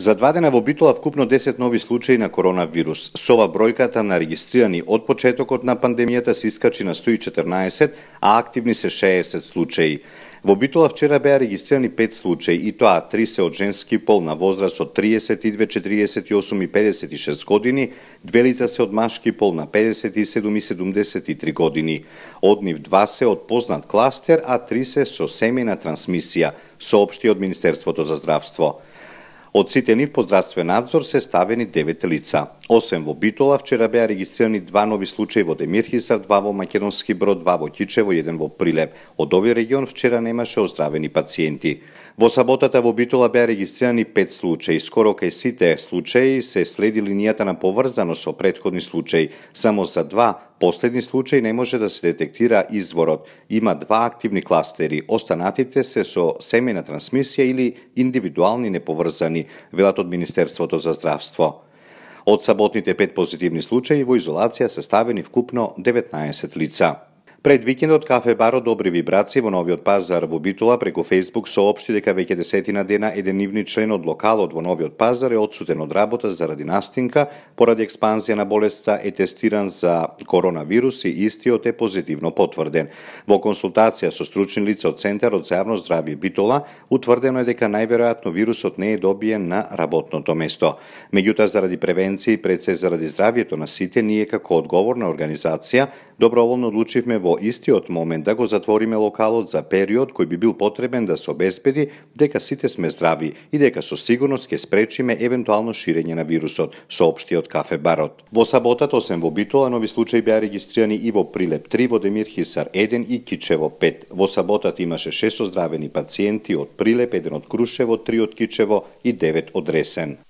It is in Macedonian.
За два дена во Битола вкупно 10 нови случаи на коронавирус. Сова бројката на регистрирани од почетокот на пандемијата се искачи на 114, а активни се 60 случаи. Во Битола вчера беа регистрирани 5 случаи, и тоа 3 се од женски пол на возраст од 32, 48 и 56 години, две лица се од машки пол на 57 и 73 години. Од нив 2 се од познат кластер, а 3 се со семена трансмисија, соопшти од Министерството за здравство. Од сите нив по здравствен надзор се ставени 9 лица. Освен во Битола, вчера беа регистрирани два нови случаи во Демирхисар, два во Македонски брод, два во Кичево, еден во Прилеп. Од овој регион вчера немаше оздравени пациенти. Во саботата во Битола беа регистрирани пет случаи. Скоро кај сите случаи се следи линијата на поврзано со предходни случаи. Само за два последни случаи не може да се детектира изворот. Има два активни кластери. Останатите се со семена трансмисија или индивидуални неповрзани, велат од Министерството за здравство. Од саботните пет позитивни случаи во изолација се ставени вкупно 19 лица. Пред викендот кафе баро Добри вибрации во Новиот Пазар во Битола преку Facebook соопшти дека веќе десетина дена еден нивни член од локалот во Новиот Пазар е одсутен од работа заради настинка поради експанзија на болеста е тестиран за коронавирус и истиот е позитивно потврден. Во консултација со стручни лица од Центарот за јавно здравје Битола утврдено е дека најверојатно вирусот не е добиен на работното место. Меѓутоа заради превенција и пред се заради здравјето на сите ние како одговорна организација доброволно одлучивме во во истиот момент да го затвориме локалот за период кој би бил потребен да се обезбеди дека сите сме здрави и дека со сигурност ќе спречиме евентуално ширење на вирусот, соопшти од кафе барот. Во саботата, осен во Битола, нови случаи беа регистрирани и во Прилеп 3, во Демир Хисар 1 и Кичево 5. Во саботата имаше 6 оздравени пациенти од Прилеп, 1 од Крушево, 3 од Кичево и 9 од Ресен.